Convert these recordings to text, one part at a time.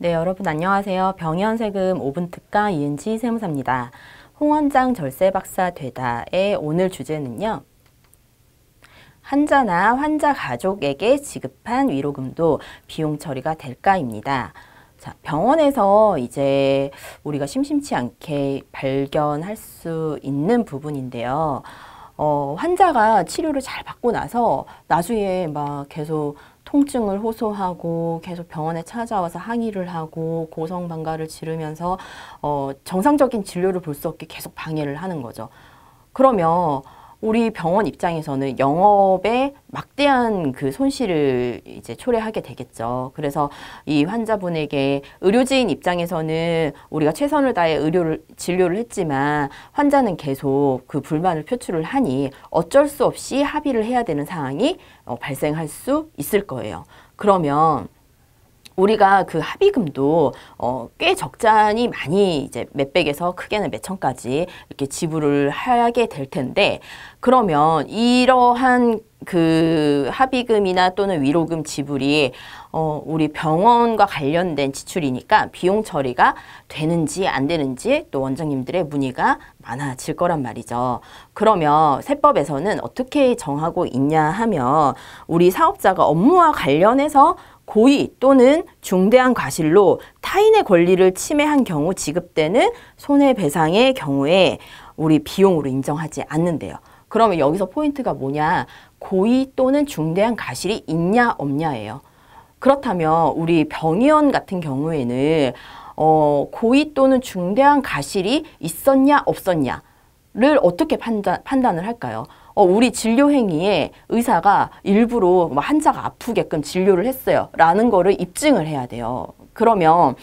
네, 여러분 안녕하세요. 병현세금 5분 특가 이은지 세무사입니다. 홍원장 절세박사 되다의 오늘 주제는요. 환자나 환자 가족에게 지급한 위로금도 비용 처리가 될까입니다. 자, 병원에서 이제 우리가 심심치 않게 발견할 수 있는 부분인데요. 어, 환자가 치료를 잘 받고 나서 나중에 막 계속 통증을 호소하고 계속 병원에 찾아와서 항의를 하고 고성 방가를 지르면서 어, 정상적인 진료를 볼 수 없게 계속 방해를 하는 거죠. 그러면 우리 병원 입장에서는 영업에 막대한 그 손실을 이제 초래하게 되겠죠. 그래서 이 환자분에게 의료진 입장에서는 우리가 최선을 다해 의료를 진료를 했지만 환자는 계속 그 불만을 표출을 하니 어쩔 수 없이 합의를 해야 되는 상황이 어, 발생할 수 있을 거예요. 그러면 우리가 그 합의금도 어, 꽤 적잖이 많이 이제 몇백에서 크게는 몇천까지 이렇게 지불을 하게 될 텐데 그러면 이러한 그 합의금이나 또는 위로금 지불이 어, 우리 병원과 관련된 지출이니까 비용 처리가 되는지 안 되는지 또 원장님들의 문의가 많아질 거란 말이죠. 그러면 세법에서는 어떻게 정하고 있냐 하면 우리 사업자가 업무와 관련해서 고의 또는 중대한 과실로 타인의 권리를 침해한 경우 지급되는 손해배상의 경우에 우리 비용으로 인정하지 않는데요. 그러면 여기서 포인트가 뭐냐? 고의 또는 중대한 과실이 있냐 없냐예요. 그렇다면 우리 병의원 같은 경우에는 어, 고의 또는 중대한 과실이 있었냐 없었냐를 어떻게 판단, 판단을 할까요? 어, 우리 진료 행위에 의사가 일부러 뭐 환자가 아프게끔 진료를 했어요. 라는 거를 입증을 해야 돼요. 그러면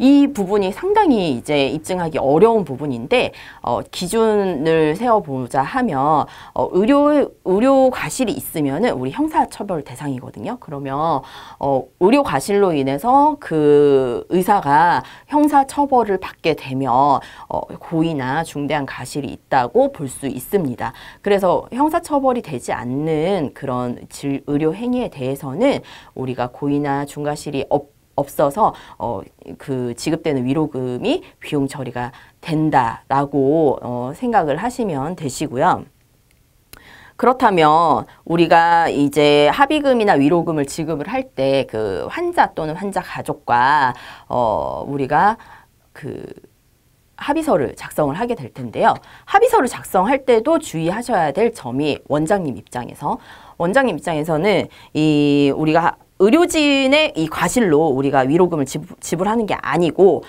이 부분이 상당히 이제 입증하기 어려운 부분인데 어, 기준을 세워보자 하면 어, 의료 의료 과실이 있으면은 우리 형사처벌 대상이거든요. 그러면 어, 의료 과실로 인해서 그 의사가 형사처벌을 받게 되면 어, 고의나 중대한 과실이 있다고 볼 수 있습니다. 그래서 형사처벌이 되지 않는 그런 질, 의료 행위에 대해서는 우리가 고의나 중과실이 없 없어서 어, 그 지급되는 위로금이 비용 처리가 된다라고 어, 생각을 하시면 되시고요. 그렇다면 우리가 이제 합의금이나 위로금을 지급을 할 때 그 환자 또는 환자 가족과 어 우리가 그 합의서를 작성을 하게 될 텐데요. 합의서를 작성할 때도 주의하셔야 될 점이 원장님 입장에서 원장님 입장에서는 이 우리가 의료진의 이 과실로 우리가 위로금을 지불, 하는게 아니고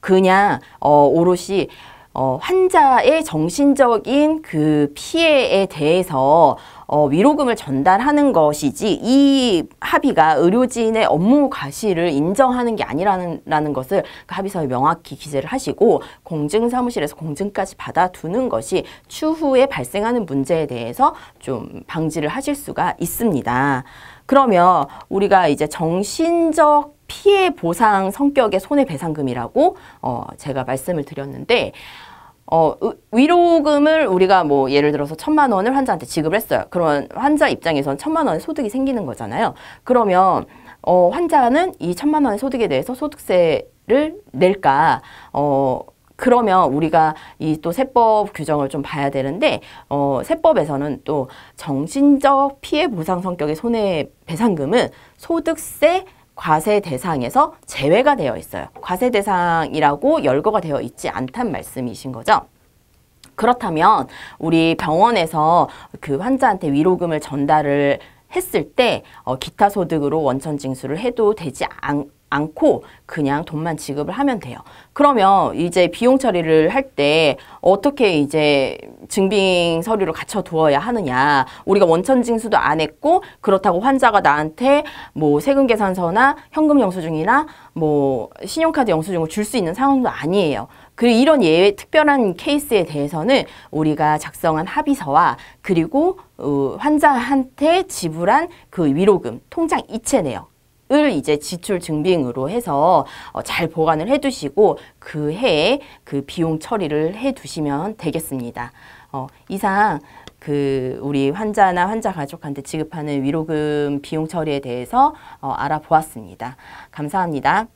그냥 어, 오롯이 어, 환자의 정신적인 그 피해에 대해서 어, 위로금을 전달하는 것이지 이 합의가 의료진의 업무 과실을 인정하는 게 아니라는 것을 그 합의서에 명확히 기재를 하시고 공증사무실에서 공증까지 받아두는 것이 추후에 발생하는 문제에 대해서 좀 방지를 하실 수가 있습니다. 그러면 우리가 이제 정신적 피해 보상 성격의 손해배상금이라고 어, 제가 말씀을 드렸는데 어, 위로금을 우리가 뭐 예를 들어서 천만 원을 환자한테 지급을 했어요. 그러면 환자 입장에선 천만 원의 소득이 생기는 거잖아요. 그러면 어, 환자는 이 천만 원의 소득에 대해서 소득세를 낼까? 어, 그러면 우리가 이 또 세법 규정을 좀 봐야 되는데 어, 세법에서는 또 정신적 피해 보상 성격의 손해배상금은 소득세 과세 대상에서 제외가 되어 있어요. 과세 대상이라고 열거가 되어 있지 않단 말씀이신 거죠. 그렇다면 우리 병원에서 그 환자한테 위로금을 전달을 했을 때 어, 기타 소득으로 원천 징수를 해도 되지 않, 않고 그냥 돈만 지급을 하면 돼요. 그러면 이제 비용 처리를 할 때 어떻게 이제 증빙 서류를 갖춰 두어야 하느냐. 우리가 원천 징수도 안 했고 그렇다고 환자가 나한테 뭐 세금 계산서나 현금 영수증이나 뭐 신용카드 영수증을 줄 수 있는 상황도 아니에요. 그리고 이런 예외 특별한 케이스에 대해서는 우리가 작성한 합의서와 그리고 어, 환자한테 지불한 그 위로금 통장 이체 내역 을 이제 지출 증빙으로 해서 어, 잘 보관을 해두시고 그 해에 그 비용 처리를 해두시면 되겠습니다. 어, 이상 그 우리 환자나 환자 가족한테 지급하는 위로금 비용 처리에 대해서 어, 알아보았습니다. 감사합니다.